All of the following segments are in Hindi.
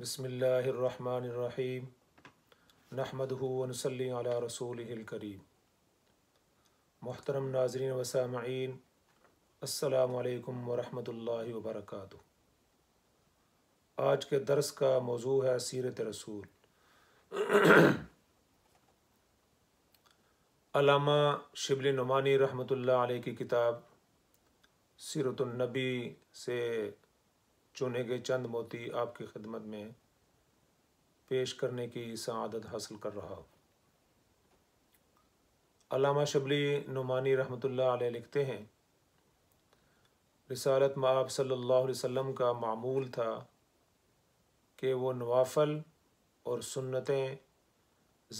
बसमीम नहमद वनसली रसूल करीम मोहतरम नाजरीन वसामीन असलकम वरहमल वबरक आज के दरस का मौजू है सीरत रसूल अलामा शिबल नुमानी रहमतुल्लाह अलैह की किताब सीरतुलनबी से चुने गए चंद मोती आपकी खिदमत में पेश करने की सदत हासिल कर रहा हूँ अलामा शबली नुमानी रहमत अलैह लिखते हैं रिसालत माब सल्लल्लाहु अलैहि वसल्लम का मामूल था कि वो नवाफल और सुन्नतें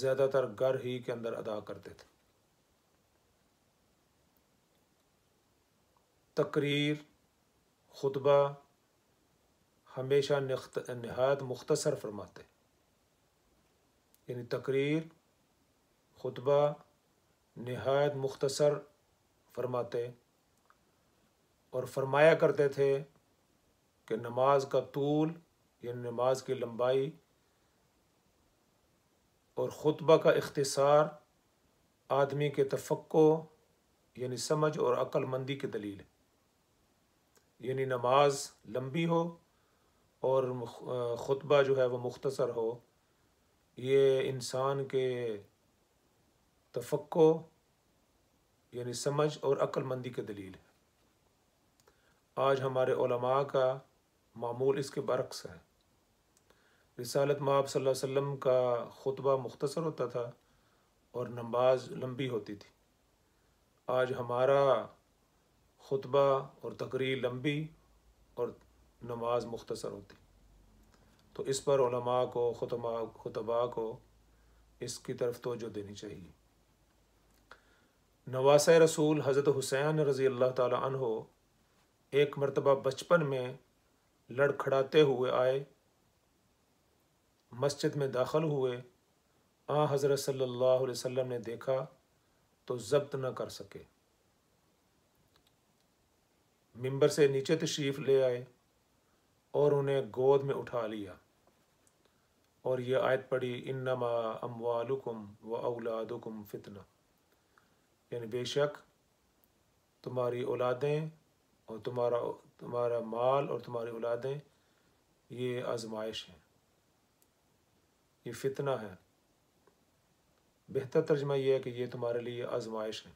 ज़्यादातर घर ही के अंदर अदा करते थे तकरीर खुतबा हमेशा नहायत मुख्तसर फरमाते यानी तकरीर खुतबा नहायत मुख्तसर फरमाते और फरमाया करते थे कि नमाज का तूल यानी नमाज की लंबाई और ख़ुतबा का इख्तसार आदमी के तफक्को यानी समझ और अक्लमंदी की दलील है यानी नमाज लंबी हो और ख़ुतबा जो है वो मुख्तसर हो ये इंसान के तफक्को यानी समझ और अक्लमंदी के दलील है आज हमारे उलमा का मामूल इसके बरक्स है रिसालत माब वसल्लम का ख़ुतबा मुख्तसर होता था और नमाज लंबी होती थी आज हमारा ख़ुतबा और तकरीर लंबी और नमाज मुख्तसर होती तो इस पर उलमा को खुतबा खुतबा को इसकी तरफ तोजो देनी चाहिए नवास रसूल हज़रत हुसैन रज़ी अल्लाह तहो एक मरतबा बचपन में लड़खड़ाते हुए आए मस्जिद में दाखिल हुए आ हज़रत सल्लल्लाहु अलैहि वसल्लम ने देखा तो जब्त न कर सके मिंबर से नीचे तशरीफ़ ले आए और उन्हें गोद में उठा लिया और यह आयत पढ़ी इन्नमा अमवालुकुम व औलादुकुम फितना यानी बेशक तुम्हारी औलादें और तुम्हारा तुम्हारा माल और तुम्हारी औलादें ये आजमाइश हैं ये फितना है बेहतर तर्जमा यह है कि ये तुम्हारे लिए आजमाइश है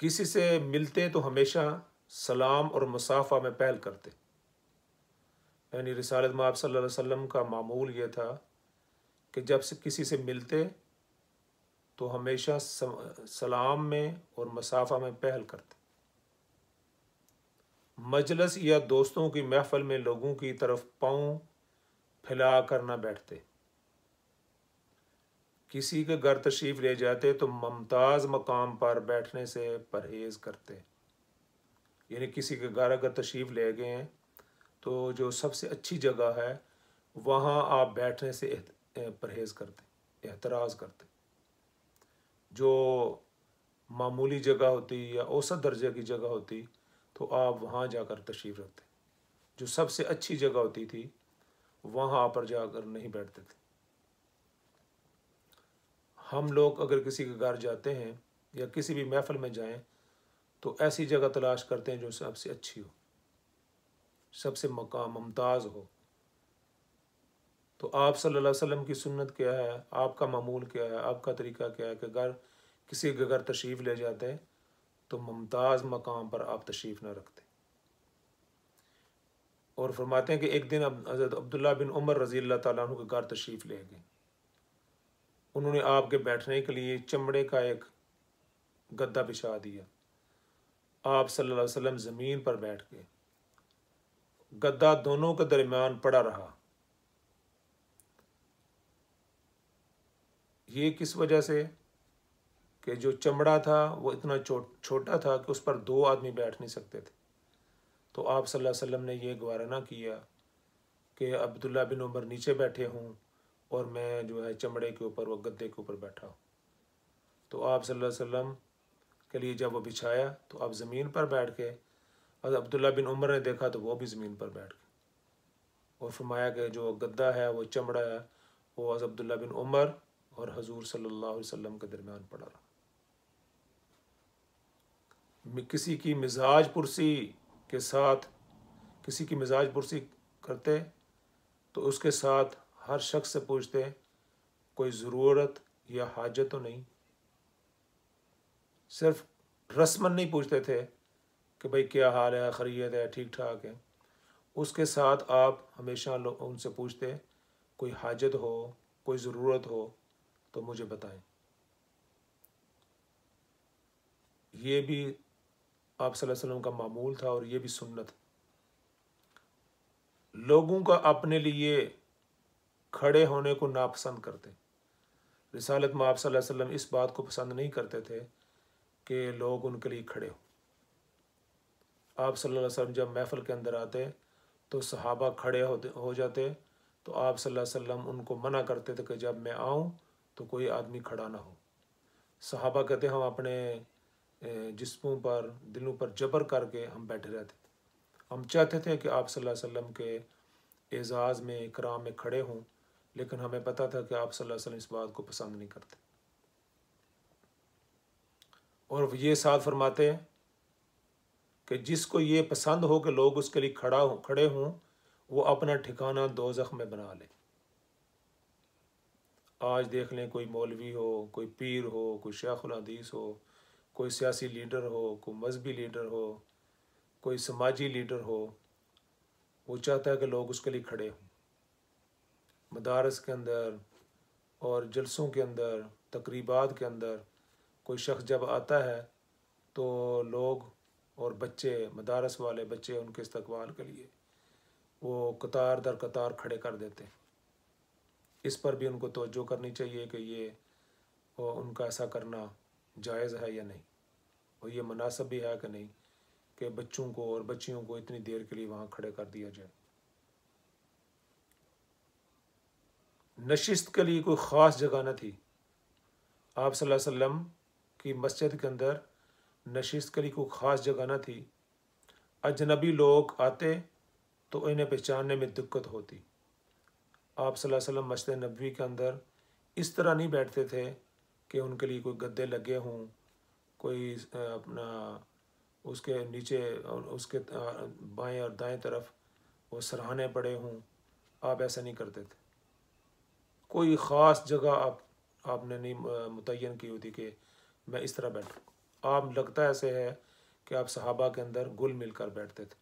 किसी से मिलते तो हमेशा सलाम और मुसाफा में पहल करते यानी रिसालत माब सल्लल्लाहु अलैहि वसल्लम का मामूल ये था कि जब से किसी से मिलते तो हमेशा सलाम में और मसाफा में पहल करते मजलस या दोस्तों की महफल में लोगों की तरफ पाँव फैला कर ना बैठते किसी के घर तशरीफ़ ले जाते तो मुमताज़ मकाम पर बैठने से परहेज़ करते यानी किसी के घर अगर तशरीफ़ ले गए हैं तो जो सबसे अच्छी जगह है वहाँ आप बैठने से परहेज़ करते एतराज़ करते जो मामूली जगह होती या औसत दर्जे की जगह होती तो आप वहाँ जाकर तशरीफ़ रखते जो सबसे अच्छी जगह होती थी वहाँ पर जाकर नहीं बैठते थे हम लोग अगर किसी के घर जाते हैं या किसी भी महफल में जाएं तो ऐसी जगह तलाश करते हैं जो सबसे अच्छी हो सबसे मकाम मुमताज़ हो तो आप सल्लल्लाहु अलैहि वसल्लम की सुन्नत क्या है आपका मामूल क्या है आपका तरीका क्या है कि अगर किसी के घर तशरीफ़ ले जाते हैं तो मुमताज़ मकाम पर आप तशरीफ़ ना रखते और फरमाते हैं कि एक दिन हज़रत अब्दुल्ला बिन उमर रज़ी अल्लाह के घर तशरीफ़ ले गए उन्होंने आपके बैठने के लिए चमड़े का एक गद्दा बिछा दिया आप सल्लल्लाहु अलैहि वसल्लम ज़मीन पर बैठ के गद्दा दोनों के दरमियान पड़ा रहा ये किस वजह से कि जो चमड़ा था वो इतना छोटा था कि उस पर दो आदमी बैठ नहीं सकते थे तो आप सल्लल्लाहु अलैहि वसल्लम ने यह गवारा ना किया कि अब्दुल्ला बिन उमर नीचे बैठे हों और मैं जो है चमड़े के ऊपर व गद्दे के ऊपर बैठा हूँ तो आप सल्लल्लाहु अलैहि वसल्लम के लिए जब वो बिछाया तो अब ज़मीन पर बैठ गए और अब्दुल्ला बिन उमर ने देखा तो वो भी ज़मीन पर बैठ गए और फरमाया कि जो गद्दा है वो चमड़ा है वो हज़ अब्दुल्ला बिन उमर और हजूर सल्लल्लाहु अलैहि वसल्लम के दरमियान पड़ा रहा किसी की मिजाज पुरसी के साथ किसी की मिजाज पुरसी करते तो उसके साथ हर शख्स से पूछते कोई ज़रूरत या हाजत तो नहीं सिर्फ रस्मन नहीं पूछते थे कि भाई क्या हाल है खरीत है ठीक ठाक है उसके साथ आप हमेशा उनसे पूछते कोई हाजत हो कोई ज़रूरत हो तो मुझे बताएं ये भी आप सल्लल्लाहु अलैहि वसल्लम का मामूल था और ये भी सुन्नत लोगों का अपने लिए खड़े होने को नापसंद करते रिसालत में आप सल्लल्लाहु अलैहि वसल्लम इस बात को पसंद नहीं करते थे कि लोग उनके लिए खड़े हो आप सल्लल्लाहु अलैहि वसल्लम जब महफल के अंदर आते तो सहाबा खड़े होते हो जाते तो आप सल्लल्लाहु अलैहि वसल्लम उनको मना करते थे कि जब मैं आऊँ तो कोई आदमी खड़ा ना हो सहाबा कहते हम अपने जिस्मों पर दिलों पर जबर करके हम बैठे रहते थे हम चाहते थे कि आप सल्लल्लाहु अलैहि वसल्लम के एजाज़ में कराम में खड़े हों लेकिन हमें पता था कि आप सल्लल्लाहु अलैहि वसल्लम इस बात को पसंद नहीं करते और ये साथ फरमाते हैं कि जिसको ये पसंद हो कि लोग उसके लिए खड़ा हो खड़े हों वो अपना ठिकाना दो में बना ले आज देख लें कोई मौलवी हो कोई पीर हो कोई शेखुल हदीस हो कोई सियासी लीडर हो कोई मजहबी लीडर हो कोई समाजी लीडर हो वो चाहता है कि लोग उसके लिए खड़े हों मदारस के अंदर और जलसों के अंदर तकरीबात के अंदर कोई शख्स जब आता है तो लोग और बच्चे मदारस वाले बच्चे उनके इस्तकबाल के लिए वो कतार दर कतार खड़े कर देते हैं इस पर भी उनको तोज्जो करनी चाहिए कि ये उनका ऐसा करना जायज़ है या नहीं और ये मुनासब भी है कि नहीं कि बच्चों को और बच्चियों को इतनी देर के लिए वहाँ खड़े कर दिया जाए नशिस्त के लिए कोई ख़ास जगह न थी आप सल्लल्लाहु अलैहि वसल्लम कि मस्जिद के अंदर नशीस के लिए कोई ख़ास जगह न थी अजनबी लोग आते तो इन्हें पहचानने में दिक्कत होती आप वसल्लम मस्जिद नबी के अंदर इस तरह नहीं बैठते थे कि उनके लिए कोई गद्दे लगे हों कोई अपना उसके नीचे उसके बाएं और दाएं तरफ वो सराहने पड़े हों आप ऐसा नहीं करते थे कोई ख़ास जगह आप आपने नहीं मुतन की होती कि मैं इस तरह बैठ आप लगता ऐसे है कि आप सहाबा के अंदर गुल मिलकर बैठते थे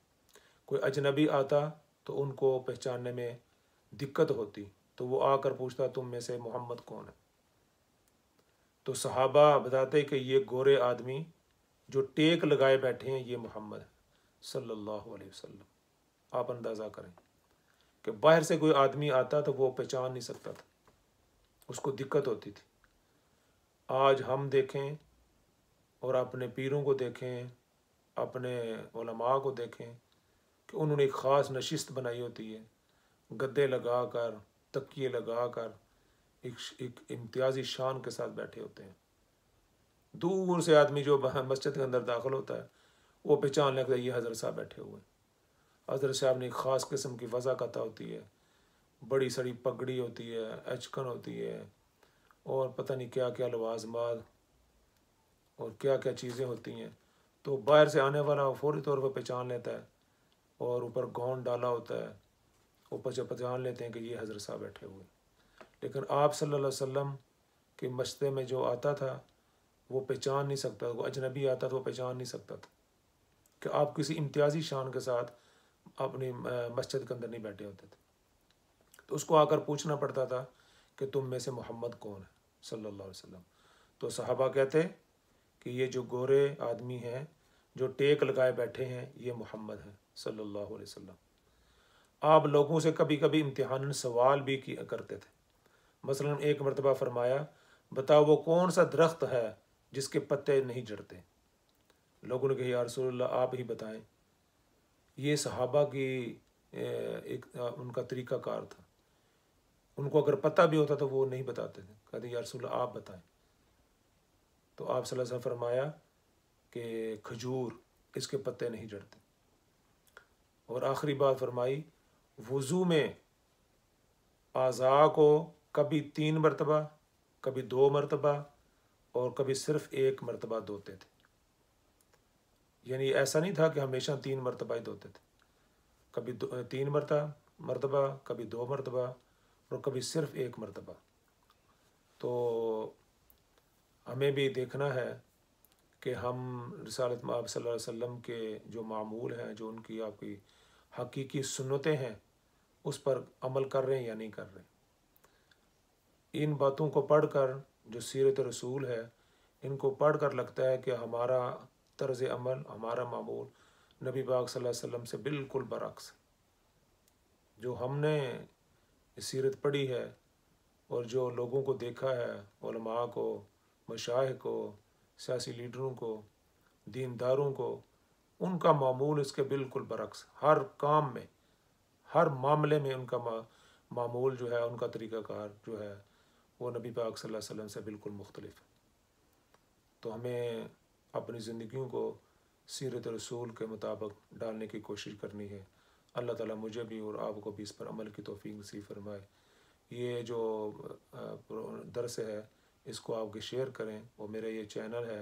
कोई अजनबी आता तो उनको पहचानने में दिक्कत होती तो वो आकर पूछता तुम में से मोहम्मद कौन है तो सहाबा बताते कि ये गोरे आदमी जो टेक लगाए बैठे हैं ये मोहम्मद है सल्लल्लाहु अलैहि वसल्लम आप अंदाज़ा करें कि बाहर से कोई आदमी आता तो वो पहचान नहीं सकता था उसको दिक्कत होती थी आज हम देखें और अपने पीरों को देखें अपने ओलमा को देखें कि उन्होंने एक ख़ास नशिस्त बनाई होती है गद्दे लगा कर तकिए लगा कर एक, एक इम्तियाजी शान के साथ बैठे होते हैं दूर से आदमी जो मस्जिद के अंदर दाखिल होता है वो पहचान लगता है ये हज़रत साहब बैठे हुए हैं हज़रत साहब ने एक ख़ास किस्म की वजाकता होती है बड़ी सड़ी पगड़ी होती है अचकन होती है और पता नहीं क्या क्या लवाजमात और क्या क्या चीज़ें होती हैं तो बाहर से आने वाला फौरी तौर पर पहचान लेता है और ऊपर गौन डाला होता है ऊपर से पहचान लेते हैं कि ये हज़रत साहब बैठे हुए लेकिन आप सल्लल्लाहु अलैहि वसल्लम के मशते में जो आता था वो पहचान नहीं सकता वो अजनबी आता था वो पहचान नहीं सकता था कि आप किसी इम्तियाजी शान के साथ अपनी मस्जिद के अंदर नहीं बैठे होते थे तो उसको आकर पूछना पड़ता था कि तुम में से मोहम्मद कौन है सल्लल्लाहु अलैहि वसल्लम तो सहाबा कहते कि ये जो गोरे आदमी हैं जो टेक लगाए बैठे हैं ये मोहम्मद हैं सल्लल्लाहु अलैहि वसल्लम आप लोगों से कभी कभी इम्तहान सवाल भी किया करते थे मसलन एक मरतबा फरमाया बताओ वो कौन सा दरख्त है जिसके पत्ते नहीं जड़ते लोगों ने कही यारसोल्ला आप ही बताएं ये सहाबा की एक उनका तरीक़ाकार था उनको अगर पता भी होता तो वो नहीं बताते थे कहते या आप बताएं तो आप सल्लल्लाहु अलैहि फरमाया कि खजूर इसके पत्ते नहीं जड़ते और आखिरी बात फरमाई वज़ू में आज़ा को कभी तीन मरतबा कभी दो मरतबा और कभी सिर्फ एक मरतबा धोते थे यानी ऐसा नहीं था कि हमेशा तीन मरतबा ही धोते थे कभी तीन मरतबा मरतबा कभी दो मरतबा और कभी सिर्फ एक मरतबा तो हमें भी देखना है कि हम रसालत आप सल्लल्लाहु के जो मामूल हैं जो उनकी आपकी हकीकी सुनतें हैं उस पर अमल कर रहे हैं या नहीं कर रहे इन बातों को पढ़ कर जो सीरत रसूल है इनको पढ़ कर लगता है कि हमारा तर्ज अमल हमारा मामूल नबी पाक सल्लल्लाहु अलैहि वसल्लम से बिल्कुल बरक्स जो हमने सीरत पढ़ी है और जो लोगों को देखा है को मशाह को सियासी लीडरों को दीनदारों को उनका मामूल इसके बिल्कुल बरक्स हर काम में हर मामले में उनका मा, मामूल जो है उनका तरीक़ाकार जो है वो नबी पाक सल्लल्लाहु अलैहि वसल्लम से बिल्कुल मुख्तलिफ है तो हमें अपनी ज़िंदगियों को सीरत रसूल के मुताबिक डालने की कोशिश करनी है अल्लाह ताला मुझे भी और आपको भी इस पर अमल की तोफ़ी नसी फरमाए ये जो दरस है इसको आपके शेयर करें और मेरा ये चैनल है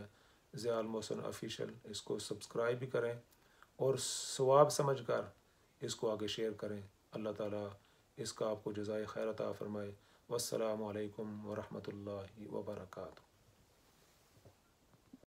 ज़याल मोहसन ऑफिशियल इसको सब्सक्राइब भी करें और सवाब समझ कर इसको आगे शेयर करें अल्लाह ताला इसका आपको जजाय खैरता फ़रमाए वालकम ला वर्का